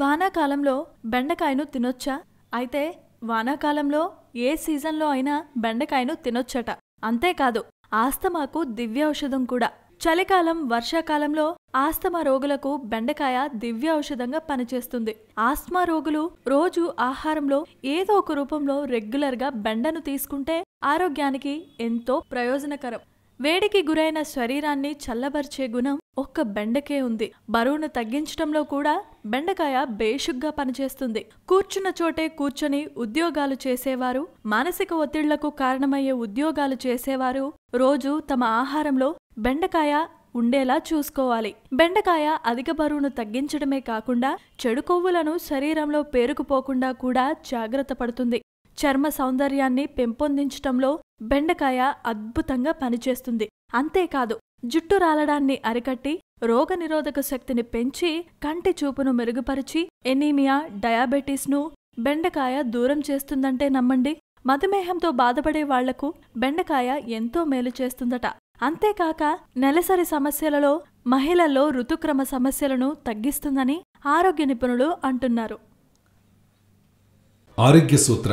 వానాకాలంలో బెండకాయను తినొచ్చా అయితే వానాకాలంలో ఏ సీజన్లో అయినా బెండకాయను తినొచ్చట అంతేకాదు ఆస్తమాకు దివ్యౌషధం కూడా చలికాలం వర్షాకాలంలో ఆస్తమా రోగులకు బెండకాయ దివ్య ఔషధంగా పనిచేస్తుంది ఆస్తమా రోగులు రోజు ఆహారంలో ఏదో ఒక రూపంలో రెగ్యులర్గా బెండను తీసుకుంటే ఆరోగ్యానికి ఎంతో ప్రయోజనకరం వేడికి గురైన శరీరాన్ని చల్లబరిచే గుణం ఒక్క బెండకే ఉంది బరువును తగ్గించడంలో కూడా బెండకాయ బేషుగ్గా పనిచేస్తుంది కూర్చున్న చోటే కూర్చొని ఉద్యోగాలు చేసేవారు మానసిక ఒత్తిళ్లకు కారణమయ్యే ఉద్యోగాలు చేసేవారు రోజు తమ ఆహారంలో బెండకాయ ఉండేలా చూసుకోవాలి బెండకాయ అధిక బరువును తగ్గించడమే కాకుండా చెడు కొవ్వులను శరీరంలో పేరుకుపోకుండా కూడా జాగ్రత్త పడుతుంది చర్మ సౌందర్యాన్ని పెంపొందించటంలో బెండకాయ అద్భుతంగా పనిచేస్తుంది అంతేకాదు జుట్టు రాలడాన్ని అరికట్టి రోగనిరోధక శక్తిని పెంచి కంటి చూపును మెరుగుపరిచి ఎనీమియా డయాబెటీస్ను బెండకాయ దూరం చేస్తుందంటే నమ్మండి మధుమేహంతో బాధపడే వాళ్లకు బెండకాయ ఎంతో మేలు చేస్తుందట అంతేకాక నెలసరి సమస్యలలో మహిళల్లో ఋతుక్రమ సమస్యలను తగ్గిస్తుందని ఆరోగ్య నిపుణులు అంటున్నారు ఆరోగ్య సూత్ర